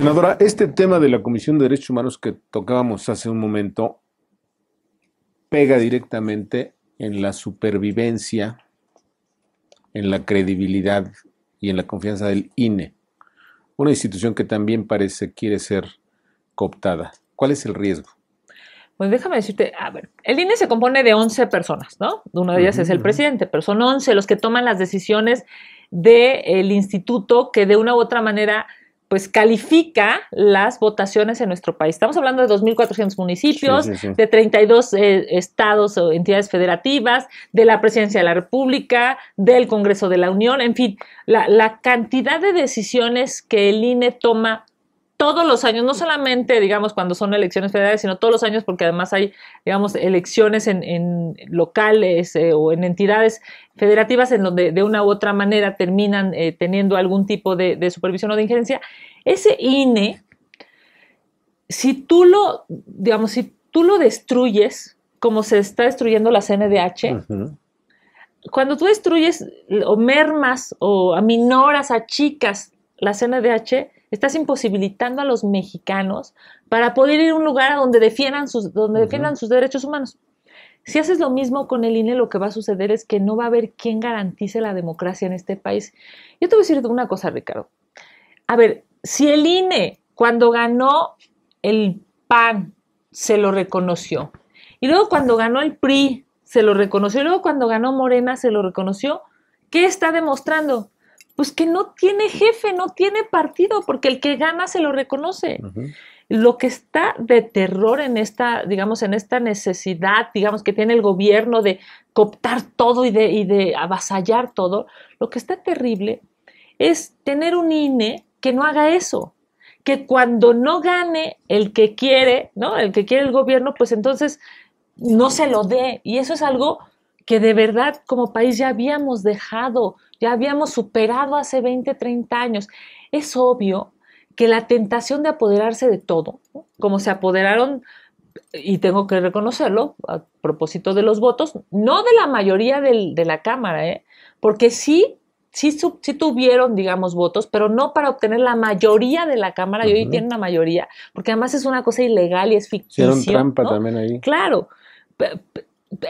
Senadora, este tema de la Comisión de Derechos Humanos que tocábamos hace un momento pega directamente en la supervivencia, en la credibilidad y en la confianza del INE, una institución que también parece quiere ser cooptada. ¿Cuál es el riesgo? Pues déjame decirte, a ver, el INE se compone de 11 personas, ¿no? Una de ellas es el presidente, pero son 11 los que toman las decisiones del instituto que de una u otra manera pues califica las votaciones en nuestro país. Estamos hablando de 2.400 municipios, de 32 eh, estados o entidades federativas, de la presidencia de la República, del Congreso de la Unión, en fin, la, la cantidad de decisiones que el INE toma todos los años, no solamente, digamos, cuando son elecciones federales, sino todos los años, porque además hay, digamos, elecciones en, locales eh, o en entidades federativas en donde de una u otra manera terminan eh, teniendo algún tipo de, supervisión o de injerencia. Ese INE, si tú lo, digamos, si tú lo destruyes, como se está destruyendo la CNDH, cuando tú destruyes o mermas o aminoras, chicas la CNDH, Estás imposibilitando a los mexicanos para poder ir a un lugar a donde defiendan sus, donde defiendan sus derechos humanos. Si haces lo mismo con el INE, lo que va a suceder es que no va a haber quien garantice la democracia en este país. Yo te voy a decir una cosa, Ricardo. A ver, si el INE, cuando ganó el PAN, se lo reconoció, y luego cuando ganó el PRI, se lo reconoció, y luego cuando ganó Morena, se lo reconoció, ¿qué está demostrando? pues que no tiene jefe, no tiene partido, porque el que gana se lo reconoce. Lo que está de terror en esta, digamos, en esta necesidad, digamos, que tiene el gobierno de cooptar todo y de, y de avasallar todo, lo que está terrible es tener un INE que no haga eso, que cuando no gane el que quiere, ¿no? El que quiere el gobierno, pues entonces no se lo dé. Y eso es algo que de verdad como país ya habíamos dejado, ya habíamos superado hace 20, 30 años. Es obvio que la tentación de apoderarse de todo, como se apoderaron, y tengo que reconocerlo, a propósito de los votos, no de la mayoría de la Cámara, ¿eh? porque sí Sí, sí, tuvieron, digamos, votos, pero no para obtener la mayoría de la Cámara, y hoy tienen la mayoría, porque además es una cosa ilegal y es ficticio. también Claro,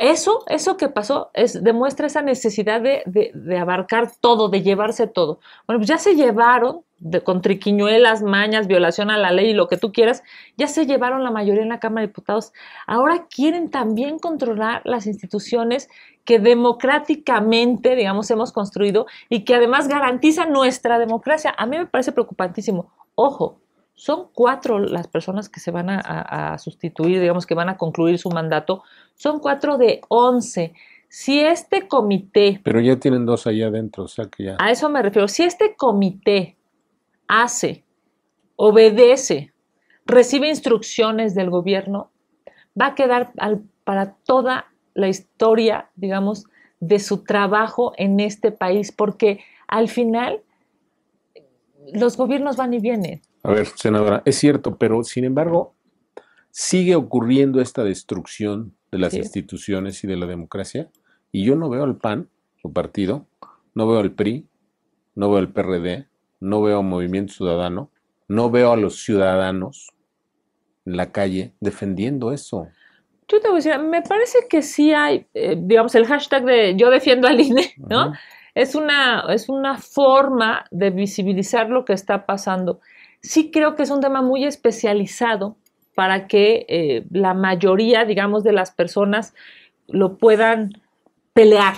eso, eso que pasó, es, demuestra esa necesidad de, abarcar todo, de llevarse todo. Bueno, pues ya se llevaron, de, con triquiñuelas, mañas, violación a la ley y lo que tú quieras, ya se llevaron la mayoría en la Cámara de Diputados. Ahora quieren también controlar las instituciones que democráticamente, digamos, hemos construido y que además garantizan nuestra democracia. A mí me parece preocupantísimo. Ojo, son cuatro las personas que se van a, sustituir, digamos que van a concluir su mandato, son cuatro de once. Si este comité... Pero ya tienen dos ahí adentro, o sea que ya... A eso me refiero. Si este comité hace, obedece, recibe instrucciones del gobierno, va a quedar para toda la historia, digamos, de su trabajo en este país, porque al final los gobiernos van y vienen. A ver, senadora, es cierto, pero sin embargo, sigue ocurriendo esta destrucción de las instituciones y de la democracia. Y yo no veo al PAN, su partido, no veo al PRI, no veo al PRD, no veo Movimiento Ciudadano, no veo a los ciudadanos en la calle defendiendo eso. Yo te voy a decir, me parece que sí hay, eh, digamos, el hashtag de yo defiendo al INE, ¿no? Es una, es una forma de visibilizar lo que está pasando sí creo que es un tema muy especializado para que eh, la mayoría, digamos, de las personas lo puedan pelear.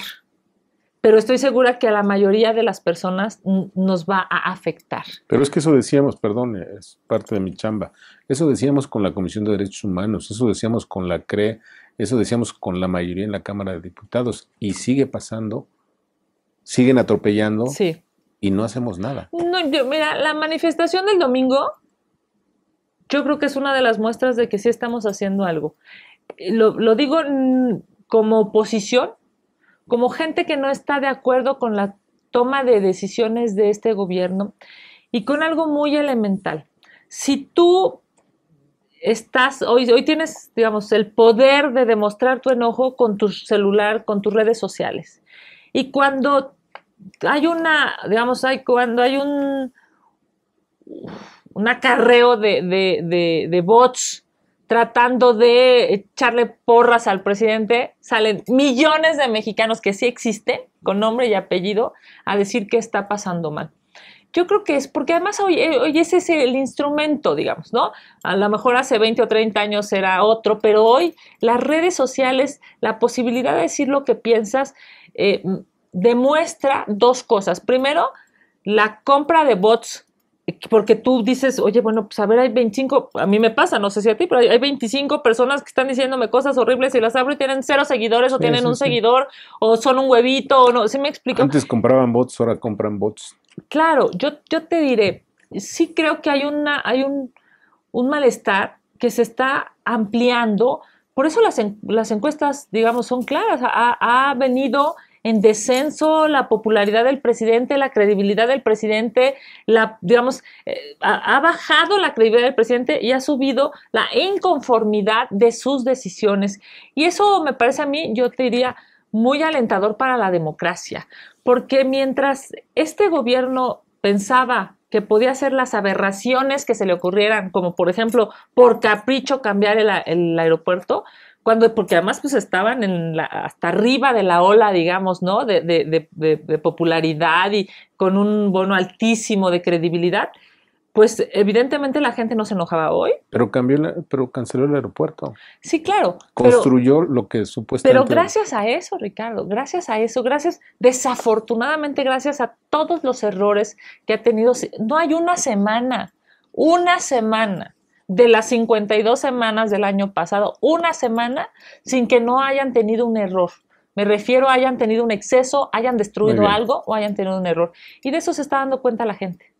Pero estoy segura que a la mayoría de las personas nos va a afectar. Pero es que eso decíamos, perdón, es parte de mi chamba. Eso decíamos con la Comisión de Derechos Humanos, eso decíamos con la CRE, eso decíamos con la mayoría en la Cámara de Diputados. Y sigue pasando, siguen atropellando, sí y no hacemos nada. yo, mira, la manifestación del domingo, yo creo que es una de las muestras de que sí estamos haciendo algo. Eh, lo, lo digo mm, como oposición, como gente que no está de acuerdo con la toma de decisiones de este gobierno y con algo muy elemental. Si tú estás, hoy, hoy tienes, digamos, el poder de demostrar tu enojo con tu celular, con tus redes sociales. Y cuando hay una, digamos, hay, cuando hay un, un acarreo de, bots tratando de echarle porras al presidente, salen millones de mexicanos que sí existen, con nombre y apellido, a decir que está pasando mal. Yo creo que es porque además hoy, eh, hoy ese es el instrumento, digamos, ¿no? A lo mejor hace 20 o 30 años era otro, pero hoy las redes sociales, la posibilidad de decir lo que piensas, eh, demuestra dos cosas. Primero, la compra de bots, porque tú dices, oye, bueno, pues a ver, hay 25, a mí me pasa, no sé si a ti, pero hay 25 personas que están diciéndome cosas horribles y las abro y tienen cero seguidores o tienen un seguidor o son un huevito o no, ¿sí me explico? Antes compraban bots, ahora compran bots. Claro, yo, yo te diré, sí creo que hay, una, hay un, malestar que se está ampliando. Por eso las, encuestas, digamos, son claras. ha, ha venido en descenso la popularidad del presidente, la credibilidad del presidente, la, digamos, eh, ha, bajado la credibilidad del presidente y ha subido la inconformidad de sus decisiones. Y eso me parece a mí, yo te diría, muy alentador para la democracia, porque mientras este gobierno pensaba que podía hacer las aberraciones que se le ocurrieran, como por ejemplo por capricho cambiar el aeropuerto, cuando, porque además pues estaban en la, hasta arriba de la ola, digamos, ¿no? De, de, popularidad y con un bono altísimo de credibilidad, pues evidentemente la gente no se enojaba hoy. Pero cambió, pero canceló el aeropuerto. Sí, claro. Construyó lo que supuestamente. Pero gracias a eso, Ricardo, gracias a eso, gracias, desafortunadamente, gracias a todos los errores que ha tenido, no hay una semana, una semana de las 52 semanas del año pasado, una semana sin que no hayan tenido un error. Me refiero a hayan tenido un exceso, hayan destruido algo o hayan tenido un error. Y de eso se está dando cuenta la gente.